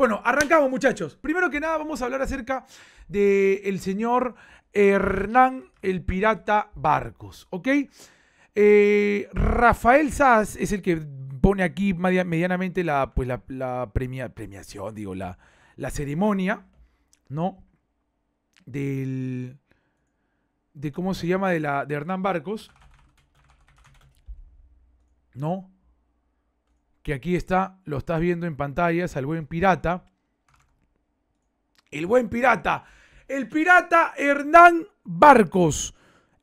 Bueno, arrancamos muchachos. Primero que nada vamos a hablar acerca del el señor Hernán el Pirata Barcos, ¿ok? Eh, Rafael Sass es el que pone aquí medianamente la, pues, premiación, digo, la, ceremonia, ¿no? Del, de cómo se llama, de, la, de Hernán Barcos, ¿no? que aquí está, lo estás viendo en pantallas, al buen pirata. El buen pirata, el pirata Hernán Barcos,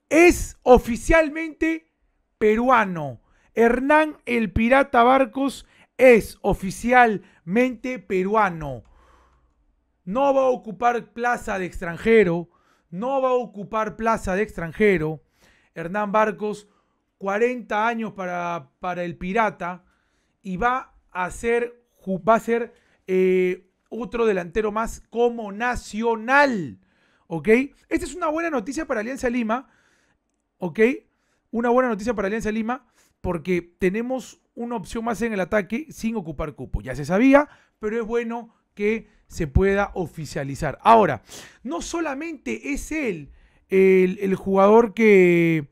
es oficialmente peruano. Hernán el pirata Barcos es oficialmente peruano. No va a ocupar plaza de extranjero, no va a ocupar plaza de extranjero. Hernán Barcos, 40 años para, para el pirata y va a ser, va a ser eh, otro delantero más como Nacional. ¿Ok? Esta es una buena noticia para Alianza Lima. ¿Ok? Una buena noticia para Alianza Lima porque tenemos una opción más en el ataque sin ocupar cupo. Ya se sabía, pero es bueno que se pueda oficializar. Ahora, no solamente es él el, el jugador que,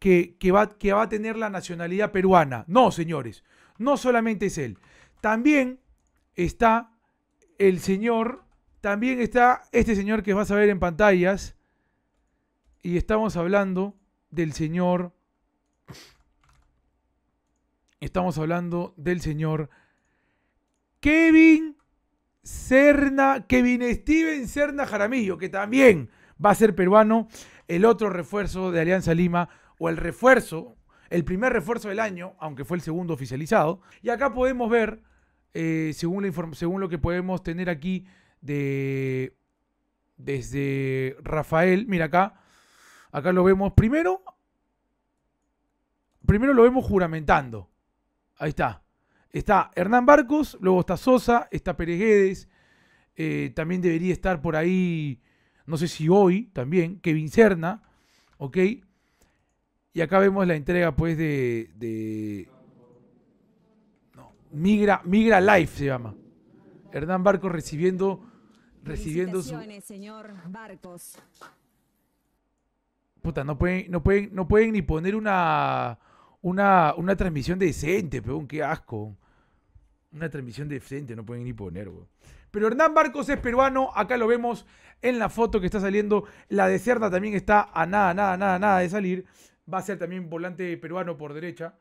que, va, que va a tener la nacionalidad peruana. No, señores, no solamente es él. También está el señor, también está este señor que vas a ver en pantallas. Y estamos hablando del señor... Estamos hablando del señor Kevin Serna, Kevin Steven Serna Jaramillo, que también va a ser peruano, el otro refuerzo de Alianza Lima o el refuerzo, el primer refuerzo del año, aunque fue el segundo oficializado. Y acá podemos ver, eh, según, la según lo que podemos tener aquí de desde Rafael, mira acá, acá lo vemos primero, primero lo vemos juramentando. Ahí está. Está Hernán Barcos, luego está Sosa, está Pérez Guedes, eh, también debería estar por ahí, no sé si hoy también, Kevin Serna, ¿ok? Y acá vemos la entrega, pues, de. de no, Migra, Migra Life se llama. Hernán Barcos recibiendo. Recibiendo su. señor Barcos. Puta, no pueden, no pueden, no pueden ni poner una. Una, una transmisión decente, peón, qué asco. Una transmisión decente, no pueden ni poner, weón. Pero Hernán Barcos es peruano, acá lo vemos en la foto que está saliendo. La de también está a nada, nada, nada, nada de salir. Va a ser también volante peruano por derecha.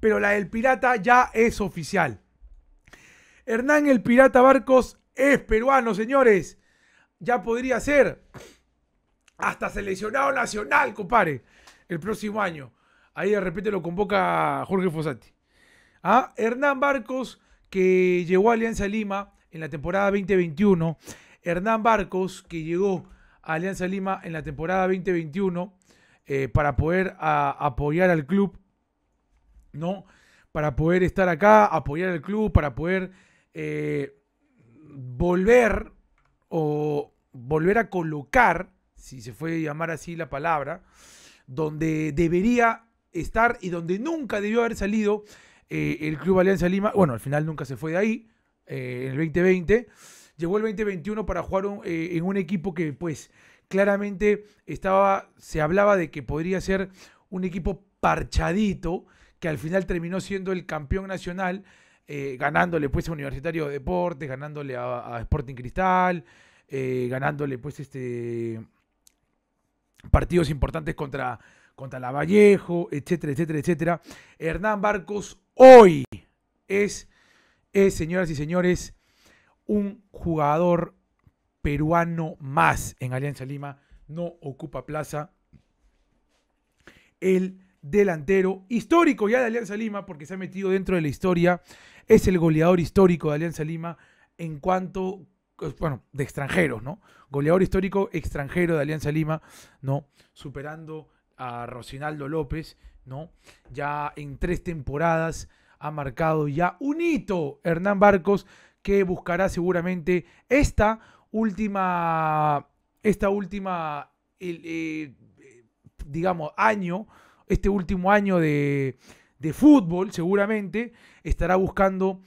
Pero la del Pirata ya es oficial. Hernán el Pirata Barcos es peruano, señores. Ya podría ser hasta seleccionado nacional, compadre, el próximo año. Ahí de repente lo convoca Jorge Fossati. a ah, Hernán Barcos, que llegó a Alianza Lima en la temporada 2021. Hernán Barcos, que llegó Alianza Lima en la temporada 2021 eh, para poder apoyar al club, ¿no? Para poder estar acá, apoyar al club, para poder eh, volver o volver a colocar, si se puede llamar así la palabra, donde debería estar y donde nunca debió haber salido eh, el Club Alianza Lima. Bueno, al final nunca se fue de ahí, en el 2020 llegó el 2021 para jugar eh, en un equipo que pues claramente estaba, se hablaba de que podría ser un equipo parchadito, que al final terminó siendo el campeón nacional, eh, ganándole pues a Universitario de Deportes, ganándole a, Sporting Cristal, eh, ganándole pues este partidos importantes contra, contra Vallejo, etcétera, etcétera, etcétera. Hernán Barcos hoy es, es señoras y señores, un jugador peruano más en Alianza Lima no ocupa plaza. El delantero histórico ya de Alianza Lima, porque se ha metido dentro de la historia, es el goleador histórico de Alianza Lima en cuanto, pues, bueno, de extranjeros, ¿no? Goleador histórico extranjero de Alianza Lima, ¿no? Superando a Rocinaldo López, ¿no? Ya en tres temporadas ha marcado ya un hito Hernán Barcos que buscará seguramente esta última, esta última, eh, digamos, año, este último año de, de fútbol, seguramente estará buscando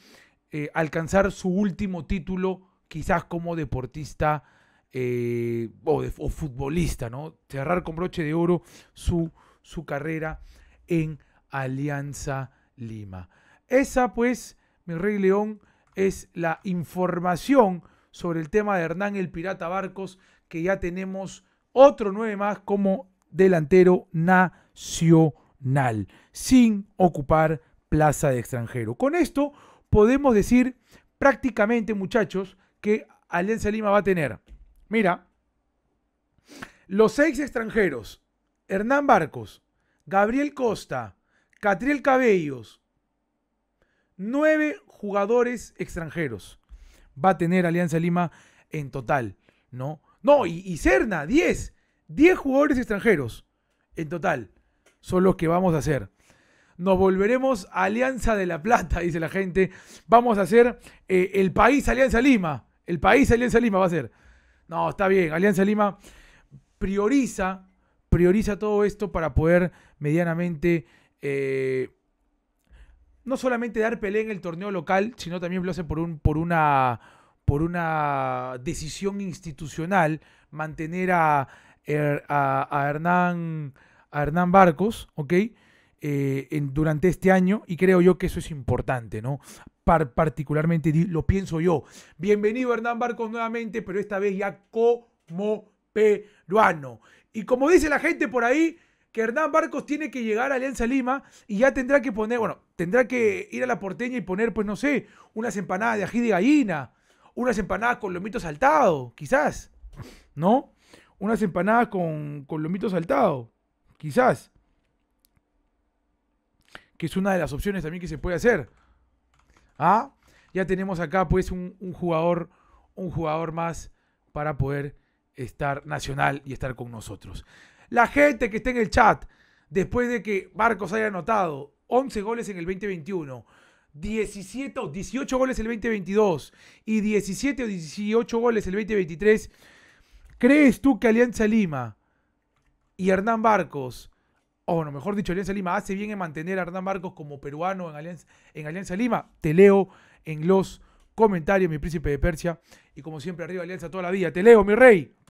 eh, alcanzar su último título, quizás como deportista eh, o, futbolista, ¿no? Cerrar con broche de oro su, su carrera en Alianza Lima. Esa, pues, mi Rey León es la información sobre el tema de Hernán el Pirata Barcos, que ya tenemos otro nueve más como delantero nacional, sin ocupar plaza de extranjero. Con esto podemos decir prácticamente, muchachos, que Alianza Lima va a tener. Mira, los seis extranjeros, Hernán Barcos, Gabriel Costa, Catriel Cabellos, nueve jugadores extranjeros va a tener Alianza Lima en total, ¿no? No, y, Serna, Cerna, 10. 10 jugadores extranjeros en total son los que vamos a hacer. Nos volveremos a Alianza de la Plata, dice la gente. Vamos a hacer eh, el país Alianza Lima. El país Alianza Lima va a ser. No, está bien. Alianza Lima prioriza, prioriza todo esto para poder medianamente eh, no solamente dar pelea en el torneo local, sino también lo hace por, un, por, una, por una decisión institucional, mantener a, er, a, Hernán, Hernán Barcos, ¿ok? Eh, en, durante este año y creo yo que eso es importante, ¿no? particularmente lo pienso yo. Bienvenido Hernán Barcos nuevamente, pero esta vez ya como peruano. Y como dice la gente por ahí, que Hernán Barcos tiene que llegar a Alianza Lima y ya tendrá que poner, bueno, tendrá que ir a la porteña y poner, pues no sé, unas empanadas de ají de gallina, unas empanadas con lomito saltado, quizás, ¿no? Unas empanadas con, con lomito saltado, quizás. Que es una de las opciones también que se puede hacer. ¿Ah? Ya tenemos acá pues un, un jugador, un jugador más para poder estar nacional y estar con nosotros. La gente que está en el chat, después de que Barcos haya anotado 11 goles en el 2021, 17 o 18 goles el 2022 y 17 o 18 goles el 2023, ¿crees tú que Alianza Lima y Hernán Barcos, o bueno, mejor dicho, Alianza Lima, hace bien en mantener a Hernán Barcos como peruano en Alianza, en Alianza Lima? Te leo en los comentarios, mi príncipe de Persia, y como siempre, arriba Alianza toda la vida. Te leo, mi rey.